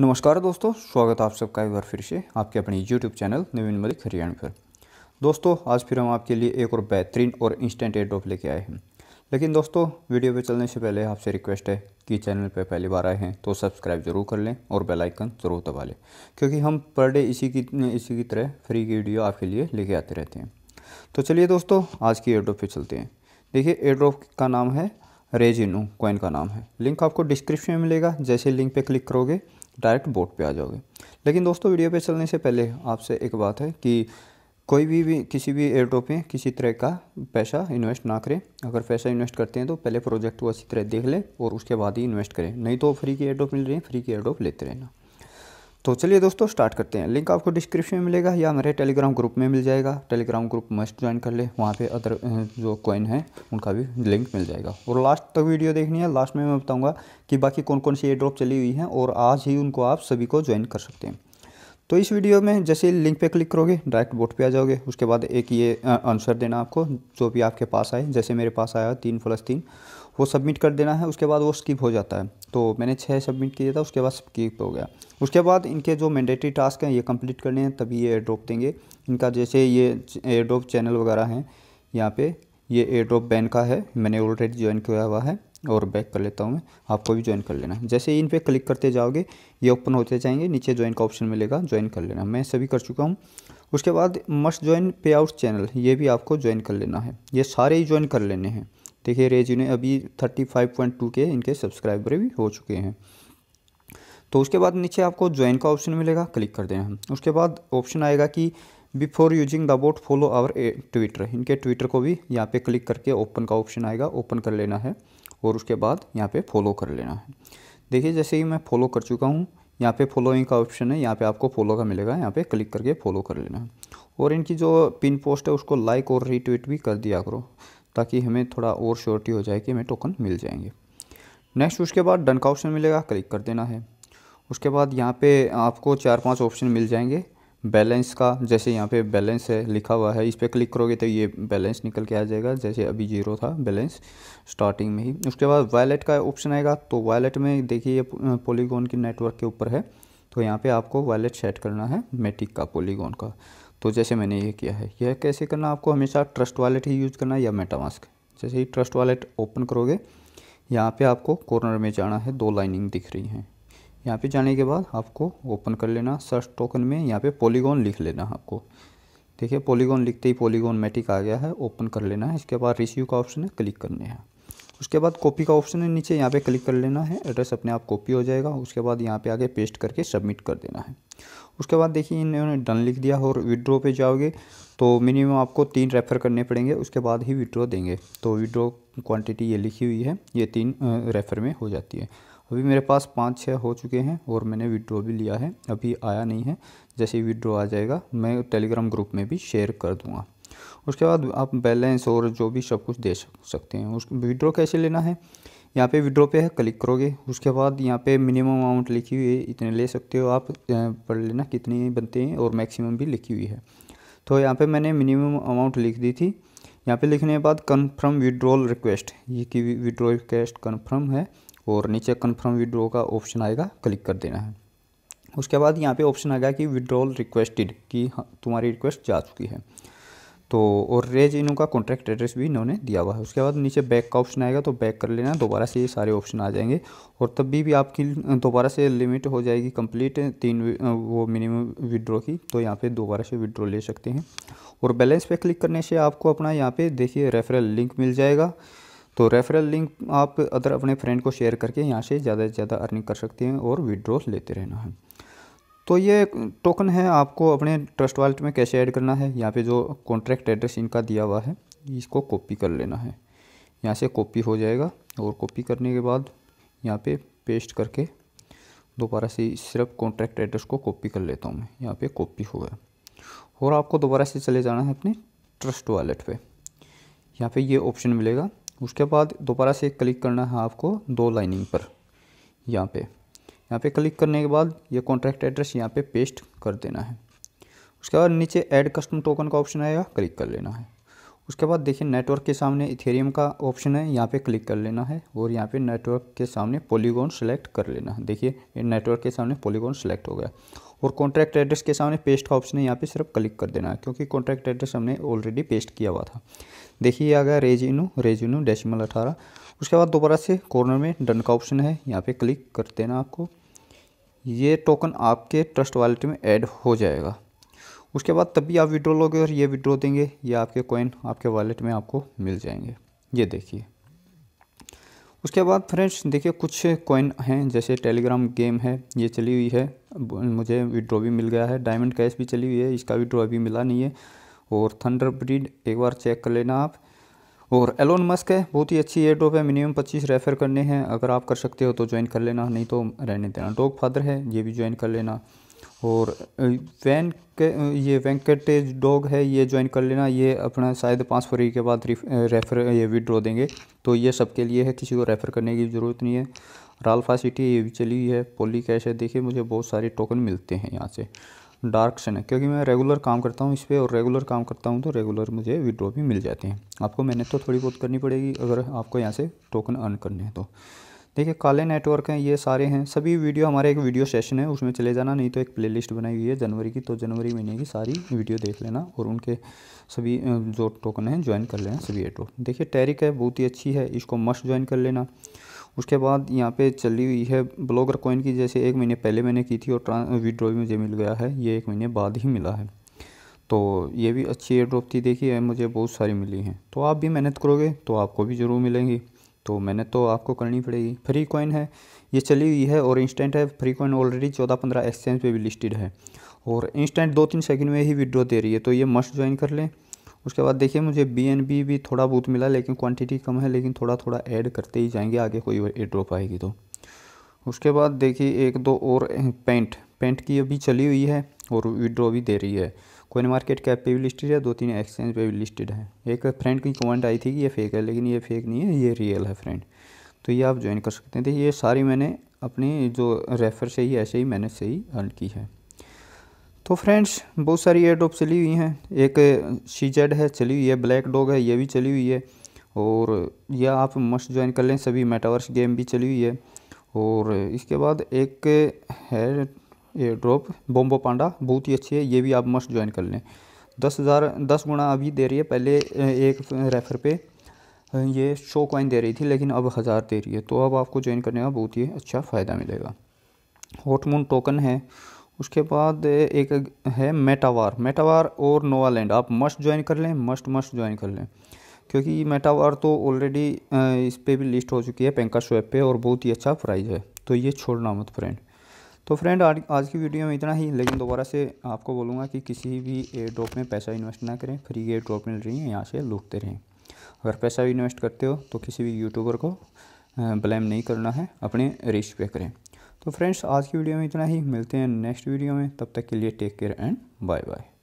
नमस्कार दोस्तों स्वागत है आप सबका एक बार फिर से आपके अपने यूट्यूब चैनल नवीन मलिक हरियाणा पर दोस्तों आज फिर हम आपके लिए एक और बेहतरीन और इंस्टेंट एयर लेके आए हैं लेकिन दोस्तों वीडियो पे चलने से पहले आपसे रिक्वेस्ट है कि चैनल पे पहली बार आए हैं तो सब्सक्राइब जरूर कर लें और बेलाइकन ज़रूर दबा लें क्योंकि हम पर डे इसी की इसी की तरह फ्री की वीडियो आपके लिए लेके आते रहते हैं तो चलिए दोस्तों आज की एयर पर चलते हैं देखिए एयर का नाम है रेजिनो कॉइन का नाम है लिंक आपको डिस्क्रिप्शन में मिलेगा जैसे लिंक पे क्लिक करोगे डायरेक्ट बोट पे आ जाओगे लेकिन दोस्तों वीडियो पे चलने से पहले आपसे एक बात है कि कोई भी, भी किसी भी एयर एयरड्रॉप में किसी तरह का पैसा इन्वेस्ट ना करें अगर पैसा इन्वेस्ट करते हैं तो पहले प्रोजेक्ट को अच्छी तरह देख लें और उसके बाद ही इन्वेस्ट करें नहीं तो फ्री की एयर ड्रॉप मिल रही है फ्री की एयर ड्रॉप लेते रहना तो चलिए दोस्तों स्टार्ट करते हैं लिंक आपको डिस्क्रिप्शन में मिलेगा या मेरे टेलीग्राम ग्रुप में मिल जाएगा टेलीग्राम ग्रुप मस्ट ज्वाइन कर ले वहाँ पे अदर जो कॉइन है उनका भी लिंक मिल जाएगा और लास्ट तक तो वीडियो देखनी है लास्ट में मैं बताऊँगा कि बाकी कौन कौन सी एयर ड्रॉप चली हुई है और आज ही उनको आप सभी को ज्वाइन कर सकते हैं तो इस वीडियो में जैसे लिंक पे क्लिक करोगे डायरेक्ट बोर्ड पे आ जाओगे उसके बाद एक ये आंसर देना आपको जो भी आपके पास आए जैसे मेरे पास आया तीन प्लस तीन वो सबमिट कर देना है उसके बाद वो स्किप हो जाता है तो मैंने छः सबमिट किया था उसके बाद स्किप हो गया उसके बाद इनके जो मैंडेटरी टास्क हैं ये कम्प्लीट करने हैं तभी ये ड्रॉप देंगे इनका जैसे ये एयर चैनल वगैरह हैं यहाँ पर ये एयर ड्रॉप बैन का है मैंने ऑलरेडी ज्वाइन किया हुआ है और बैक कर लेता हूँ मैं आपको भी ज्वाइन कर लेना जैसे इन पर क्लिक करते जाओगे ये ओपन होते जाएंगे नीचे ज्वाइन का ऑप्शन मिलेगा ज्वाइन कर लेना मैं सभी कर चुका हूँ उसके बाद must join pay out channel ये भी आपको ज्वाइन कर लेना है ये सारे ही ज्वाइन कर लेने हैं देखिए रेज ने अभी थर्टी फाइव पॉइंट टू के इनके सब्सक्राइबर भी हो चुके हैं तो उसके बाद नीचे आपको ज्वाइन का ऑप्शन मिलेगा क्लिक कर देना उसके बाद ऑप्शन आएगा कि before using the bot follow our Twitter इनके ट्विटर को भी यहाँ पे क्लिक करके ओपन का ऑप्शन आएगा ओपन कर लेना है और उसके बाद यहाँ पे फॉलो कर लेना है देखिए जैसे ही मैं फॉलो कर चुका हूँ यहाँ पे फॉलोइंग का ऑप्शन है यहाँ पे आपको फॉलो का मिलेगा यहाँ पे क्लिक करके फॉलो कर लेना है और इनकी जो पिन पोस्ट है उसको लाइक और रीट्वीट भी कर दिया करो ताकि हमें थोड़ा और श्योरिटी हो जाए कि हमें टोकन मिल जाएंगे नेक्स्ट उसके बाद डन का ऑप्शन मिलेगा क्लिक कर देना है उसके बाद यहाँ पर आपको चार पाँच ऑप्शन मिल जाएंगे बैलेंस का जैसे यहाँ पे बैलेंस है लिखा हुआ है इस पर क्लिक करोगे तो ये बैलेंस निकल के आ जाएगा जैसे अभी जीरो था बैलेंस स्टार्टिंग में ही उसके बाद वॉलेट का ऑप्शन आएगा तो वॉलेट में देखिए ये पोलीगोन की नेटवर्क के ऊपर है तो यहाँ पे आपको वॉलेट सेट करना है मेटिक का पोलीगोन का तो जैसे मैंने ये किया है यह कैसे करना आपको हमेशा ट्रस्ट वॉलेट ही यूज़ करना है या मेटामास्क जैसे ही ट्रस्ट वॉलेट ओपन करोगे यहाँ पर आपको कॉर्नर में जाना है दो लाइनिंग दिख रही हैं यहाँ पे जाने के बाद आपको ओपन कर लेना सर्च टोकन में यहाँ पे पॉलीगॉन लिख लेना आपको देखिए पॉलीगॉन लिखते ही पॉलीगॉन मैटिक आ गया है ओपन कर लेना है इसके बाद रिसीव का ऑप्शन है क्लिक करने हैं उसके बाद कॉपी का ऑप्शन है नीचे यहाँ पे क्लिक कर लेना है एड्रेस अपने आप कॉपी हो जाएगा उसके बाद यहाँ पे आगे पेस्ट करके सबमिट कर देना है उसके बाद देखिए इन्होंने डन लिख दिया और विड्रो पे जाओगे तो मिनिमम आपको तीन रेफ़र करने पड़ेंगे उसके बाद ही विड्रो देंगे तो विड्रो क्वांटिटी ये लिखी हुई है ये तीन रेफ़र में हो जाती है अभी मेरे पास पाँच छः हो चुके हैं और मैंने विड्रॉ भी लिया है अभी आया नहीं है जैसे ही विड्रॉ आ जाएगा मैं टेलीग्राम ग्रुप में भी शेयर कर दूंगा उसके बाद आप बैलेंस और जो भी सब कुछ दे सकते हैं उस विड्रॉ कैसे लेना है यहाँ पे विड्रॉ पे है क्लिक करोगे उसके बाद यहाँ पे मिनिमम अमाउंट लिखी हुई है इतने ले सकते हो आप पढ़ लेना कितने बनते हैं और मैक्सिमम भी लिखी हुई है तो यहाँ पे मैंने मिनिमम अमाउंट लिख दी थी यहाँ पे लिखने के बाद कन्फर्म विड्रॉल रिक्वेस्ट ये कि विड्रॉल रिक्वेस्ट कन्फर्म है और नीचे कन्फर्म विड्रो का ऑप्शन आएगा क्लिक कर देना है उसके बाद यहाँ पे ऑप्शन आएगा कि विड्रॉल रिक्वेस्टेड कि हाँ, तुम्हारी रिक्वेस्ट जा चुकी है तो और रेज इनों का कॉन्ट्रैक्ट एड्रेस भी इन्होंने दिया हुआ है उसके बाद नीचे बैक का ऑप्शन आएगा तो बैक कर लेना दोबारा से ये सारे ऑप्शन आ जाएंगे और तब भी भी आपकी दोबारा से लिमिट हो जाएगी कंप्लीट तीन वो मिनिमम विड्रॉ की तो यहाँ पे दोबारा से विड्रॉ ले सकते हैं और बैलेंस पे क्लिक करने से आपको अपना यहाँ पे देखिए रेफरल लिंक मिल जाएगा तो रेफरल लिंक आप अदर अपने फ्रेंड को शेयर करके यहाँ से ज़्यादा से ज़्यादा अर्निंग कर सकते हैं और विड्रॉ लेते रहना है तो ये टोकन है आपको अपने ट्रस्ट वॉलेट में कैसे ऐड करना है यहाँ पे जो कॉन्ट्रैक्ट एड्रेस इनका दिया हुआ है इसको कॉपी कर लेना है यहाँ से कॉपी हो जाएगा और कॉपी करने के बाद यहाँ पे पेस्ट करके दोबारा से सिर्फ कॉन्ट्रैक्ट एड्रेस को कॉपी कर लेता हूँ मैं यहाँ पे कॉपी हुआ और आपको दोबारा से चले जाना है अपने ट्रस्ट वॉलेट पर यहाँ पर ये ऑप्शन मिलेगा उसके बाद दोबारा से क्लिक करना है आपको दो लाइनिंग पर यहाँ पे यहाँ पे क्लिक करने के बाद ये कॉन्ट्रैक्ट एड्रेस यहाँ पे पेस्ट कर देना है उसके बाद नीचे ऐड कस्टम टोकन का ऑप्शन आएगा क्लिक कर लेना है उसके बाद देखिए नेटवर्क के सामने इथेरियम का ऑप्शन है यहाँ पे क्लिक कर लेना है और यहाँ पे नेटवर्क के सामने पॉलीगॉन सेलेक्ट कर लेना है देखिए नेटवर्क के सामने पॉलीगॉन सेलेक्ट हो गया और कॉन्ट्रैक्ट एड्रेस के सामने पेस्ट का ऑप्शन है यहाँ पे सिर्फ क्लिक कर देना है क्योंकि कॉन्ट्रैक्ट एड्रेस हमने ऑलरेडी पेस्ट किया हुआ था देखिए आ गया रेजिनू रेजिनू डेसिमल अठारह उसके बाद दोबारा से कॉर्नर में डन का ऑप्शन है यहाँ पे क्लिक कर देना आपको ये टोकन आपके ट्रस्ट वॉलेट में ऐड हो जाएगा उसके बाद भी आप विड्रॉ लोगे और ये विड्रॉ देंगे ये आपके कॉइन आपके वॉलेट में आपको मिल जाएंगे ये देखिए उसके बाद फ्रेंड्स देखिए कुछ कॉइन हैं जैसे टेलीग्राम गेम है ये चली हुई है मुझे विड्रॉ भी मिल गया है डायमंड कैश भी चली हुई है इसका विड्रॉ अभी मिला नहीं है और थंडर ब्रीड एक बार चेक कर लेना आप और एलोन मस्क है बहुत ही अच्छी एयर ड्रॉप है मिनिमम पच्चीस रेफर करने हैं अगर आप कर सकते हो तो ज्वाइन कर लेना नहीं तो रहने देना डॉग फादर है ये भी ज्वाइन कर लेना और वैन के ये वेंकटेज डॉग है ये ज्वाइन कर लेना ये अपना शायद पाँच फरवरी के बाद रेफर ये विड्रॉ देंगे तो ये सबके लिए है किसी को रेफ़र करने की ज़रूरत नहीं है राल्फा सिटी ये भी चली है पोली कैश है देखिए मुझे बहुत सारे टोकन मिलते हैं यहाँ से डार्क सन है क्योंकि मैं रेगुलर काम करता हूँ इस पर और रेगुलर काम करता हूँ तो रेगुलर मुझे विड्रॉ भी मिल जाते हैं आपको मेहनत तो थोड़ी बहुत करनी पड़ेगी अगर आपको यहाँ से टोकन अर्न करने हैं तो देखिए काले नेटवर्क हैं ये सारे हैं सभी वीडियो हमारे एक वीडियो सेशन है उसमें चले जाना नहीं तो एक प्लेलिस्ट बनाई हुई है जनवरी की तो जनवरी महीने की सारी वीडियो देख लेना और उनके सभी जो टोकन हैं ज्वाइन कर लेना सभी एटो देखिए टेरिक है बहुत ही अच्छी है इसको मस्ट ज्वाइन कर लेना उसके बाद यहाँ पे चली हुई है ब्लॉगर कॉइन की जैसे एक महीने पहले मैंने की थी और विड्रॉ मुझे मिल गया है ये एक महीने बाद ही मिला है तो ये भी अच्छी एयर ड्रॉप थी देखिए मुझे बहुत सारी मिली हैं तो आप भी मेहनत करोगे तो आपको भी ज़रूर मिलेंगी तो मैंने तो आपको करनी पड़ेगी फ्री कॉइन है ये चली हुई है और इंस्टेंट है फ्री कॉइन ऑलरेडी चौदह पंद्रह एक्सचेंज पे भी लिस्टेड है और इंस्टेंट दो तीन सेकंड में ही विड्रॉ दे रही है तो ये मस्ट ज्वाइन कर लें उसके बाद देखिए मुझे बी भी थोड़ा बहुत मिला लेकिन क्वांटिटी कम है लेकिन थोड़ा थोड़ा ऐड करते ही जाएंगे आगे कोई एयर ड्रॉप आएगी तो उसके बाद देखिए एक दो और पेंट पेंट की अभी चली हुई है और विड्रॉ भी दे रही है कोइन मार्केट कैप पे भी लिस्टेड है दो तीन एक्सचेंज पे भी लिस्टेड है एक फ्रेंड की कमेंट आई थी कि ये फेक है लेकिन ये फेक नहीं है ये रियल है फ्रेंड तो ये आप ज्वाइन कर सकते हैं तो ये सारी मैंने अपनी जो रेफर से ही ऐसे ही मैंने से ही अर्न की है तो फ्रेंड्स बहुत सारी एयर ड्रॉप चली हुई हैं एक सी जेड है चली हुई है ब्लैक डॉग है ये भी चली हुई है और यह आप मस्ट ज्वाइन कर लें सभी मेटावर्स गेम भी चली हुई है और इसके बाद एक है ये ड्रॉप बोम्बो पांडा बहुत ही अच्छी है ये भी आप मस्ट ज्वाइन कर लें दस हज़ार दस गुणा अभी दे रही है पहले एक रेफर पे ये शो कॉइन दे रही थी लेकिन अब हज़ार दे रही है तो अब आपको ज्वाइन करने का बहुत ही अच्छा फ़ायदा मिलेगा हॉटमून टोकन है उसके बाद एक है मेटावार मेटावार और नोवा लैंड आप मस्ट ज्वाइन कर लें मस्ट मस्ट ज्वाइन कर लें क्योंकि मेटावार तो ऑलरेडी इस पर भी लिस्ट हो चुकी है पेंका स्वेप पे और बहुत ही अच्छा प्राइज़ है तो ये छोड़ना मत फ्रेंड तो फ्रेंड आज आज की वीडियो में इतना ही लेकिन दोबारा से आपको बोलूँगा कि किसी भी एयर ड्रॉप में पैसा इन्वेस्ट ना करें फ्री एयर ड्रॉप मिल रही है यहाँ से लूटते रहें अगर पैसा भी इन्वेस्ट करते हो तो किसी भी यूट्यूबर को ब्लेम नहीं करना है अपने रिस्क पे करें तो फ्रेंड्स आज की वीडियो में इतना ही मिलते हैं नेक्स्ट वीडियो में तब तक के लिए take care and bye bye